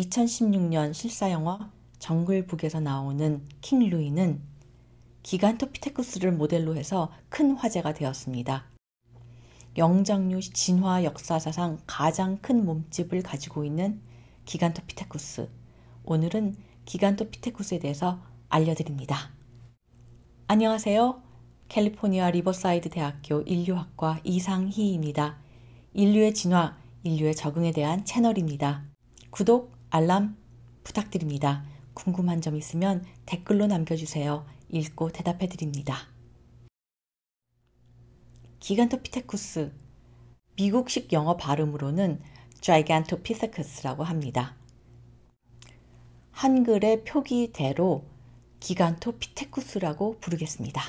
2016년 실사영화 정글북에서 나오는 킹 루이는 기간토피테쿠스를 모델로 해서 큰 화제가 되었습니다. 영장류 진화 역사사상 가장 큰 몸집을 가지고 있는 기간토피테쿠스. 오늘은 기간토피테쿠스에 대해서 알려드립니다. 안녕하세요. 캘리포니아 리버사이드 대학교 인류학과 이상희입니다. 인류의 진화, 인류의 적응에 대한 채널입니다. 구독, 알람 부탁드립니다. 궁금한 점 있으면 댓글로 남겨주세요. 읽고 대답해드립니다. 기간토피테쿠스 미국식 영어 발음으로는 Gigantopithecus라고 합니다. 한글의 표기대로 기간토피테쿠스라고 부르겠습니다.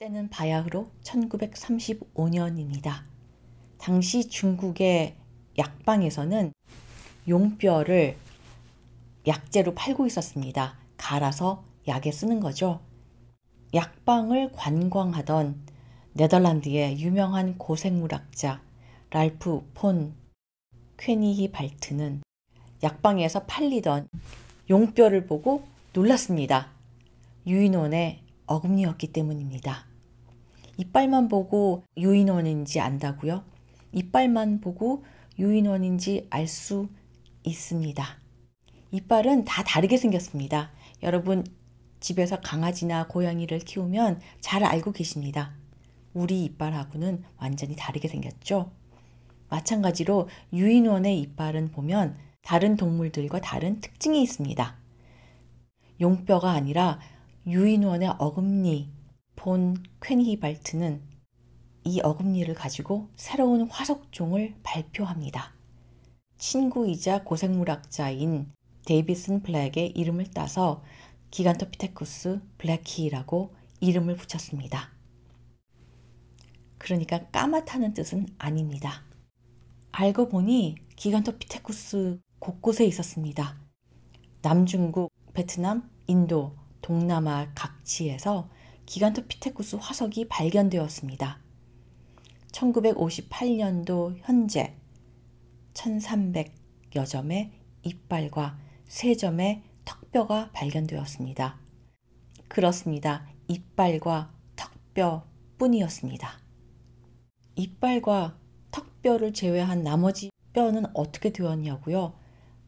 때는 바야흐로 1935년입니다. 당시 중국의 약방에서는 용뼈를 약재로 팔고 있었습니다. 갈아서 약에 쓰는 거죠. 약방을 관광하던 네덜란드의 유명한 고생물학자 랄프 폰퀘니히 발트는 약방에서 팔리던 용뼈를 보고 놀랐습니다. 유인원의 어금니였기 때문입니다. 이빨만 보고 유인원인지 안다고요? 이빨만 보고 유인원인지 알수 있습니다. 이빨은 다 다르게 생겼습니다. 여러분 집에서 강아지나 고양이를 키우면 잘 알고 계십니다. 우리 이빨하고는 완전히 다르게 생겼죠? 마찬가지로 유인원의 이빨은 보면 다른 동물들과 다른 특징이 있습니다. 용뼈가 아니라 유인원의 어금니, 본 퀸히발트는 이 어금니를 가지고 새로운 화석종을 발표합니다. 친구이자 고생물학자인 데이비슨 블랙의 이름을 따서 기간토피테쿠스 블랙키라고 이름을 붙였습니다. 그러니까 까맣다는 뜻은 아닙니다. 알고 보니 기간토피테쿠스 곳곳에 있었습니다. 남중국, 베트남, 인도, 동남아 각지에서 기간토피테쿠스 화석이 발견되었습니다. 1958년도 현재 1300여 점의 이빨과 3점의 턱뼈가 발견되었습니다. 그렇습니다. 이빨과 턱뼈 뿐이었습니다. 이빨과 턱뼈를 제외한 나머지 뼈는 어떻게 되었냐고요?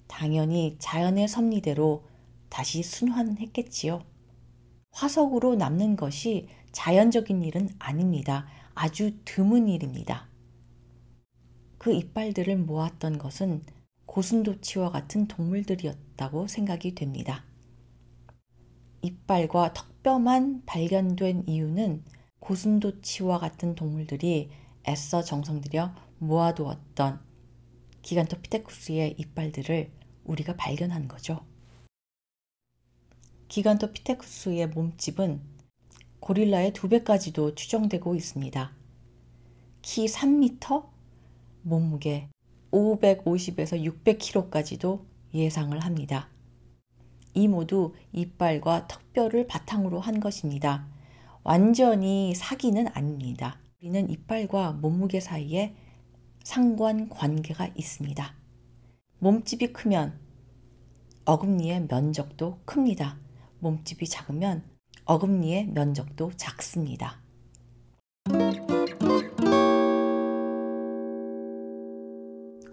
당연히 자연의 섭리대로 다시 순환했겠지요. 화석으로 남는 것이 자연적인 일은 아닙니다. 아주 드문 일입니다. 그 이빨들을 모았던 것은 고슴도치와 같은 동물들이었다고 생각이 됩니다. 이빨과 턱뼈만 발견된 이유는 고슴도치와 같은 동물들이 애써 정성들여 모아두었던 기간토피테쿠스의 이빨들을 우리가 발견한 거죠. 기간토피테쿠스의 몸집은 고릴라의 두 배까지도 추정되고 있습니다. 키 3m, 몸무게 550에서 600kg까지도 예상을 합니다. 이 모두 이빨과 턱뼈를 바탕으로 한 것입니다. 완전히 사기는 아닙니다. 우리는 이빨과 몸무게 사이에 상관 관계가 있습니다. 몸집이 크면 어금니의 면적도 큽니다. 몸집이 작으면 어금니의 면적도 작습니다.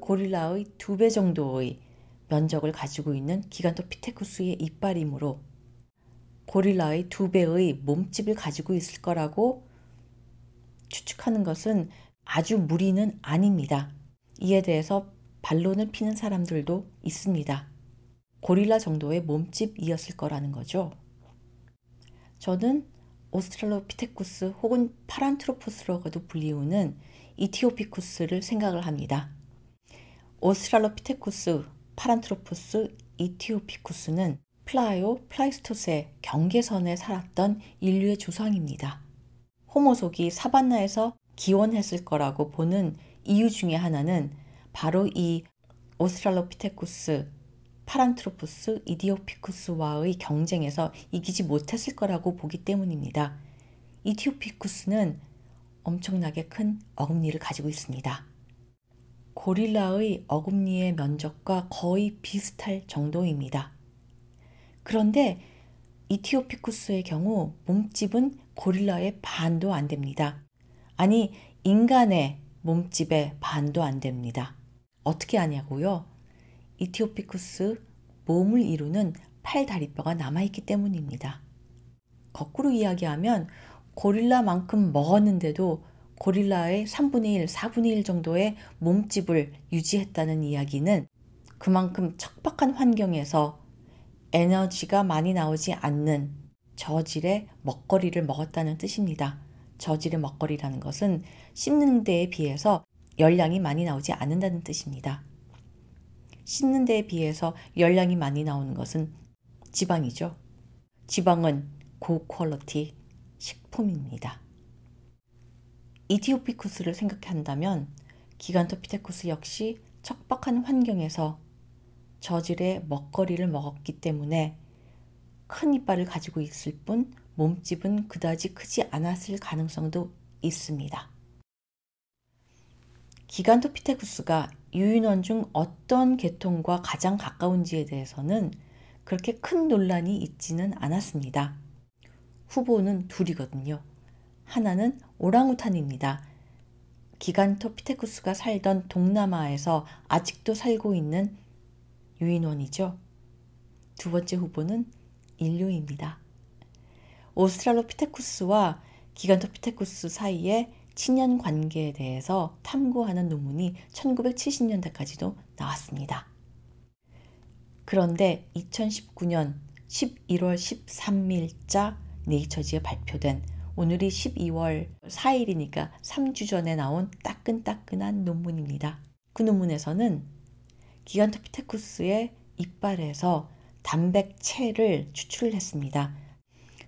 고릴라의 두 배 정도의 면적을 가지고 있는 기간토피테쿠스의 이빨이므로 고릴라의 두 배의 몸집을 가지고 있을 거라고 추측하는 것은 아주 무리는 아닙니다. 이에 대해서 반론을 피는 사람들도 있습니다. 고릴라 정도의 몸집이었을 거라는 거죠. 저는 오스트랄로피테쿠스 혹은 파란트로포스라고도 불리우는 이티오피쿠스를 생각을 합니다. 오스트랄로피테쿠스, 파란트로프스 이티오피쿠스는 플라이오 플라이스토스의 경계선에 살았던 인류의 조상입니다. 호모속이 사반나에서 기원했을 거라고 보는 이유 중의 하나는 바로 이 오스트랄로피테쿠스, 파란트로프스 이디오피쿠스와의 경쟁에서 이기지 못했을 거라고 보기 때문입니다. 이티오피쿠스는 엄청나게 큰 어금니를 가지고 있습니다. 고릴라의 어금니의 면적과 거의 비슷할 정도입니다. 그런데 이티오피쿠스의 경우 몸집은 고릴라의 반도 안 됩니다. 아니, 인간의 몸집의 반도 안 됩니다. 어떻게 아냐고요? 이티오피쿠스 몸을 이루는 팔다리뼈가 남아있기 때문입니다. 거꾸로 이야기하면 고릴라만큼 먹었는데도 고릴라의 3분의 1, 4분의 1 정도의 몸집을 유지했다는 이야기는 그만큼 척박한 환경에서 에너지가 많이 나오지 않는 저질의 먹거리를 먹었다는 뜻입니다. 저질의 먹거리라는 것은 씹는 데에 비해서 열량이 많이 나오지 않는다는 뜻입니다. 씹는 데에 비해서 열량이 많이 나오는 것은 지방이죠. 지방은 고퀄러티 식품입니다. 이디오피쿠스를 생각한다면 기간토피테쿠스 역시 척박한 환경에서 저질의 먹거리를 먹었기 때문에 큰 이빨을 가지고 있을 뿐 몸집은 그다지 크지 않았을 가능성도 있습니다. 기간토피테쿠스가 유인원 중 어떤 계통과 가장 가까운지에 대해서는 그렇게 큰 논란이 있지는 않았습니다. 후보는 둘이거든요. 하나는 오랑우탄입니다. 기간토피테쿠스가 살던 동남아에서 아직도 살고 있는 유인원이죠. 두 번째 후보는 인류입니다. 오스트랄로피테쿠스와 기간토피테쿠스 사이의 친연 관계에 대해서 탐구하는 논문이 1970년대까지도 나왔습니다. 그런데 2019년 11월 13일자 네이처지에 발표된 오늘이 12월 4일이니까 3주 전에 나온 따끈따끈한 논문입니다. 그 논문에서는 기간토피테쿠스의 이빨에서 단백체를 추출 했습니다.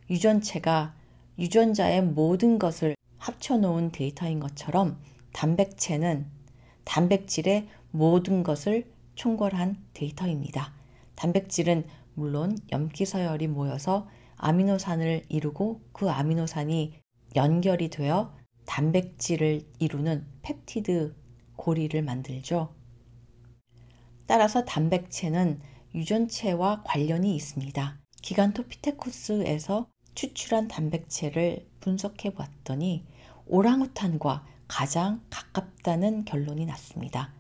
유전체가 유전자의 모든 것을 합쳐놓은 데이터인 것처럼 단백체는 단백질의 모든 것을 총괄한 데이터입니다. 단백질은 물론 염기서열이 모여서 아미노산을 이루고 그 아미노산이 연결이 되어 단백질을 이루는 펩티드 고리를 만들죠. 따라서 단백체는 유전체와 관련이 있습니다. 기간토피테쿠스에서 추출한 단백체를 분석해 봤더니 오랑우탄과 가장 가깝다는 결론이 났습니다.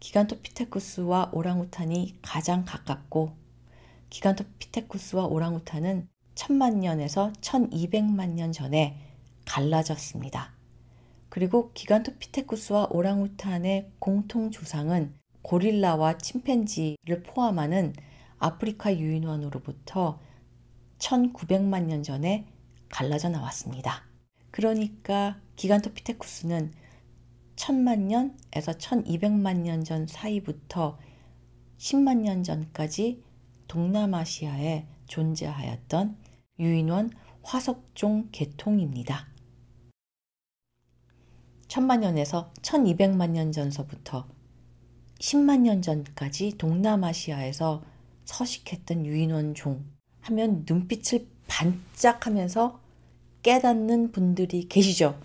기간토피테쿠스와 오랑우탄이 가장 가깝고 기간토피테쿠스와 오랑우탄은 천만 년에서 천이백만 년 전에 갈라졌습니다. 그리고 기간토피테쿠스와 오랑우탄의 공통 조상은 고릴라와 침팬지를 포함하는 아프리카 유인원으로부터 1900만 년 전에 갈라져 나왔습니다. 그러니까 기간토피테쿠스는 1000만 년에서 1200만 년 전 사이부터 10만 년 전까지 동남아시아에 존재하였던 유인원 화석종 개통입니다 천만 년에서 천이백만 년 전서부터 십만년 전까지 동남아시아에서 서식했던 유인원 종 하면 눈빛을 반짝하면서 깨닫는 분들이 계시죠.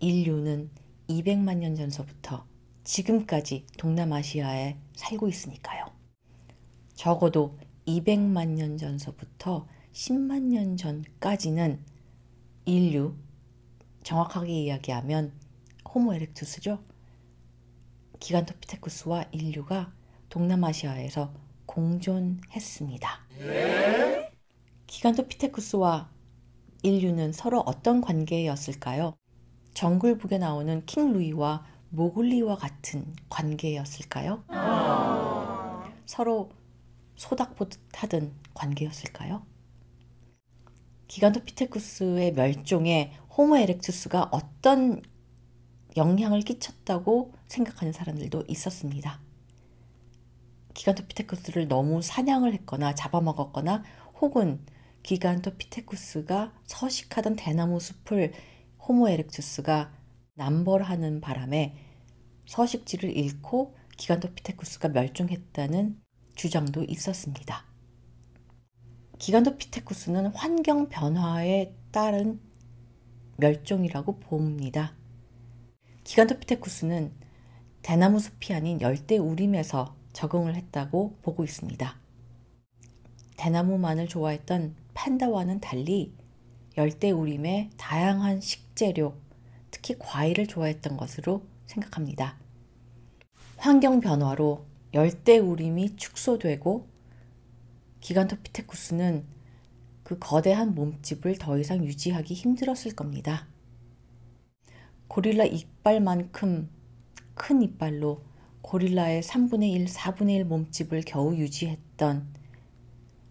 인류는 200만 년 전서부터 지금까지 동남아시아에 살고 있으니까요. 적어도 200만 년 전서부터 10만 년 전까지는 인류, 정확하게 이야기하면 호모 에렉투스죠. 기간토피테쿠스와 인류가 동남아시아에서 공존했습니다. 네. 기간토피테쿠스와 인류는 서로 어떤 관계였을까요? 정글북에 나오는 킹 루이와 모글리와 같은 관계였을까요? 아. 서로 소닥보듯 하던 관계였을까요? 기간토피테쿠스의 멸종에 호모 에렉투스가 어떤 영향을 끼쳤다고 생각하는 사람들도 있었습니다. 기간토피테쿠스를 너무 사냥을 했거나 잡아먹었거나 혹은 기간토피테쿠스가 서식하던 대나무 숲을 호모 에렉투스가 남벌하는 바람에 서식지를 잃고 기간토피테쿠스가 멸종했다는 주장도 있었습니다. 기간도피테쿠스는 환경 변화에 따른 멸종이라고 봅니다. 기간도피테쿠스는 대나무 숲이 아닌 열대 우림에서 적응을 했다고 보고 있습니다. 대나무만을 좋아했던 판다와는 달리 열대 우림의 다양한 식재료, 특히 과일을 좋아했던 것으로 생각합니다. 환경 변화로 열대우림이 축소되고 기간토피테쿠스는 그 거대한 몸집을 더 이상 유지하기 힘들었을 겁니다. 고릴라 이빨만큼 큰 이빨로 고릴라의 3분의 1, 4분의 1 몸집을 겨우 유지했던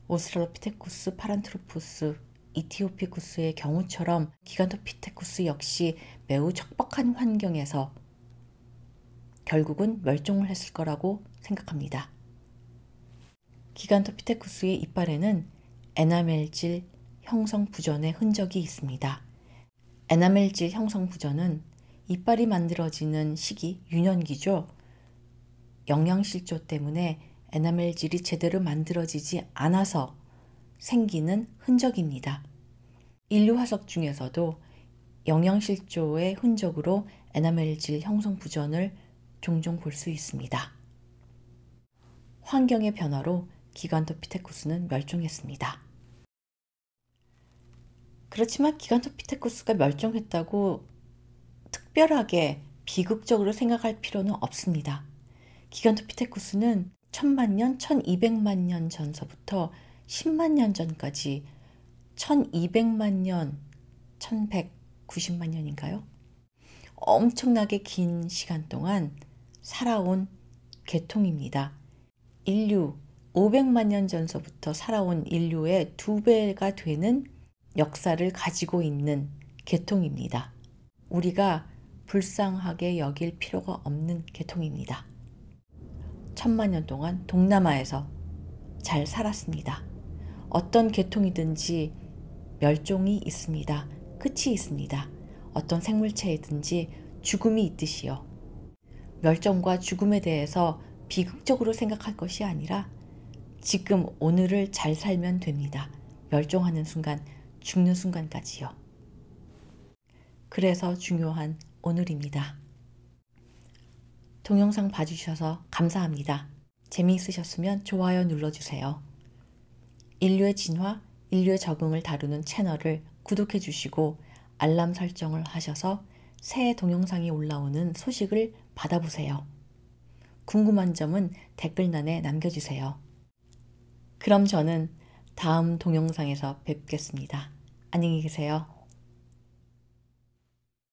오스트랄로피테쿠스, 파란트로푸스, 이티오피쿠스의 경우처럼 기간토피테쿠스 역시 매우 척박한 환경에서 결국은 멸종을 했을 거라고 생각합니다. 기간토피테쿠스의 이빨에는 에나멜질 형성 부전의 흔적이 있습니다. 에나멜질 형성 부전은 이빨이 만들어지는 시기 유년기죠. 영양실조 때문에 에나멜질이 제대로 만들어지지 않아서 생기는 흔적입니다. 인류 화석 중에서도 영양실조의 흔적으로 에나멜질 형성 부전을 종종 볼 수 있습니다. 환경의 변화로 기간토피테쿠스는 멸종했습니다. 그렇지만 기간토피테쿠스가 멸종했다고 특별하게 비극적으로 생각할 필요는 없습니다. 기간토피테쿠스는 천만 년, 천이백만 년 전서부터 십만년 전까지 천이백만 년, 천백구십만 년인가요? 엄청나게 긴 시간 동안 살아온 계통입니다. 인류 500만 년 전서부터 살아온 인류의 두 배가 되는 역사를 가지고 있는 계통입니다. 우리가 불쌍하게 여길 필요가 없는 계통입니다. 천만 년 동안 동남아에서 잘 살았습니다. 어떤 계통이든지 멸종이 있습니다. 끝이 있습니다. 어떤 생물체이든지 죽음이 있듯이요. 멸종과 죽음에 대해서 비극적으로 생각할 것이 아니라 지금 오늘을 잘 살면 됩니다. 멸종하는 순간, 죽는 순간까지요. 그래서 중요한 오늘입니다. 동영상 봐주셔서 감사합니다. 재미있으셨으면 좋아요 눌러주세요. 인류의 진화, 인류의 적응을 다루는 채널을 구독해 주시고 알람 설정을 하셔서 새 동영상이 올라오는 소식을 받아보세요. 궁금한 점은 댓글란에 남겨주세요. 그럼 저는 다음 동영상에서 뵙겠습니다. 안녕히 계세요.